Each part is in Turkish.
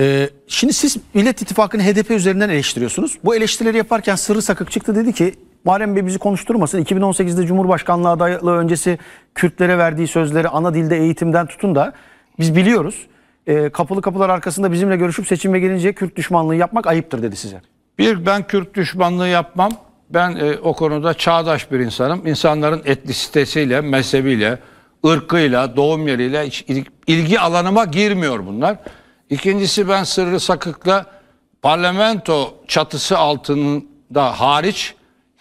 Ee, şimdi siz Millet İttifakı'nı HDP üzerinden eleştiriyorsunuz. Bu eleştirileri yaparken Sırrı Sakık çıktı dedi ki Muharrem Bey bizi konuşturmasın. 2018'de Cumhurbaşkanlığı adaylığı öncesi Kürtlere verdiği sözleri ana dilde eğitimden tutun da biz biliyoruz. E, kapılı kapılar arkasında bizimle görüşüp seçime gelince Kürt düşmanlığı yapmak ayıptır dedi size. Bir ben Kürt düşmanlığı yapmam. Ben e, o konuda çağdaş bir insanım. İnsanların etnisitesiyle, mezhebiyle, ırkıyla, doğum yeriyle hiç ilgi alanıma girmiyor bunlar. İkincisi ben Sırrı Sakık'la parlamento çatısı altında hariç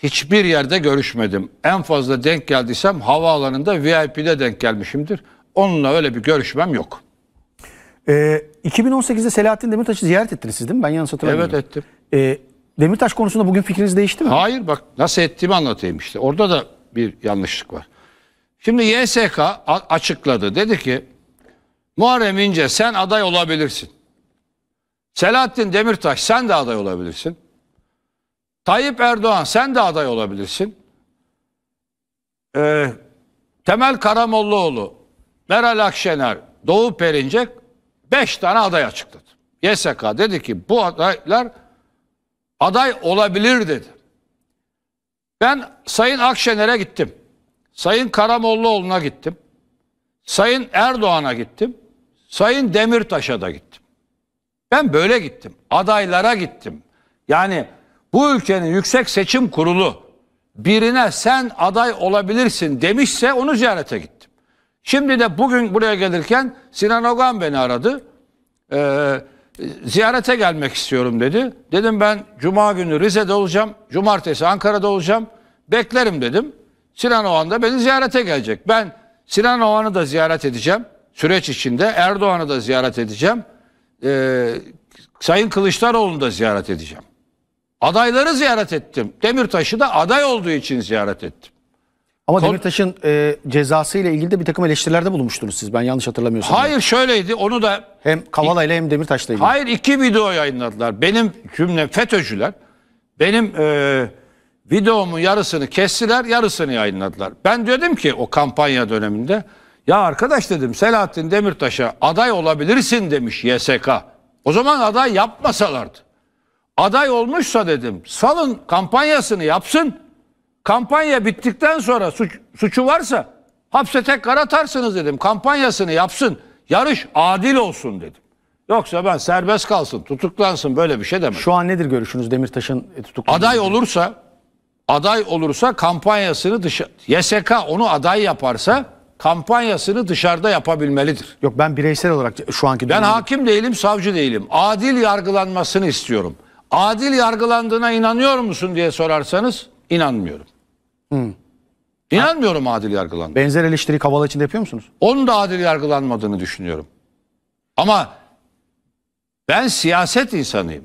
hiçbir yerde görüşmedim. En fazla denk geldiysem havaalanında VIP'de denk gelmişimdir. Onunla öyle bir görüşmem yok. Ee, 2018'de Selahattin Demirtaş'ı ziyaret ettiniz siz değil mi? Ben yanlış hatırlamıyorum. Evet ettim. Ee, Demirtaş konusunda bugün fikriniz değişti mi? Hayır bak nasıl ettiğimi anlatayım işte. Orada da bir yanlışlık var. Şimdi YSK açıkladı. Dedi ki Muharrem İnce sen aday olabilirsin. Selahattin Demirtaş sen de aday olabilirsin. Tayyip Erdoğan sen de aday olabilirsin. Ee, Temel Karamollaoğlu, Meral Akşener, Doğu Perinçek 5 tane aday açıkladı. YSK dedi ki bu adaylar aday olabilir dedi. Ben Sayın Akşener'e gittim. Sayın Karamollaoğlu'na gittim. Sayın Erdoğan'a gittim. Sayın Demirtaş'a da gittim. Ben böyle gittim. Adaylara gittim. Yani bu ülkenin Yüksek Seçim Kurulu birine sen aday olabilirsin demişse onu ziyarete gittim. Şimdi de bugün buraya gelirken Sinan Ogan beni aradı. Ee, ziyarete gelmek istiyorum dedi. Dedim ben cuma günü Rize'de olacağım. Cumartesi Ankara'da olacağım. Beklerim dedim. Sinan Oğan da beni ziyarete gelecek. Ben Sinan Oğan'ı da ziyaret edeceğim süreç içinde Erdoğan'ı da ziyaret edeceğim. Ee, Sayın Kılıçdaroğlu'nu da ziyaret edeceğim. Adayları ziyaret ettim. Demirtaş'ı da aday olduğu için ziyaret ettim. Ama Demirtaş'ın e, cezası ile ilgili de bir takım eleştirilerde bulunmuştunuz siz. Ben yanlış hatırlamıyorsam. Hayır yani. şöyleydi. Onu da hem Kavala ile hem Demirtaş'la ilgili. Hayır iki video yayınladılar. Benim cümle FETÖ'cüler benim e, videomun yarısını kestiler, yarısını yayınladılar. Ben dedim ki o kampanya döneminde ya arkadaş dedim Selahattin Demirtaş'a aday olabilirsin demiş YSK. O zaman aday yapmasalardı. Aday olmuşsa dedim salın kampanyasını yapsın. Kampanya bittikten sonra suç, suçu varsa hapse tekrar atarsınız dedim. Kampanyasını yapsın. Yarış adil olsun dedim. Yoksa ben serbest kalsın, tutuklansın böyle bir şey demedim. Şu an nedir görüşünüz Demirtaş'ın e, tutuklanması? Aday olursa aday olursa kampanyasını dışa YSK onu aday yaparsa kampanyasını dışarıda yapabilmelidir. Yok ben bireysel olarak şu anki Ben hakim değilim, savcı değilim. Adil yargılanmasını istiyorum. Adil yargılandığına inanıyor musun diye sorarsanız inanmıyorum. Hı. İnanmıyorum adil yargılandığına. benzer eleştiri Kavala için yapıyor musunuz? Onun da adil yargılanmadığını düşünüyorum. Ama ben siyaset insanıyım.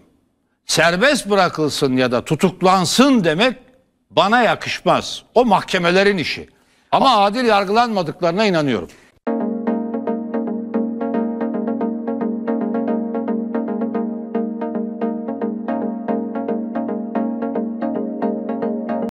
Serbest bırakılsın ya da tutuklansın demek bana yakışmaz. O mahkemelerin işi. Ama adil yargılanmadıklarına inanıyorum.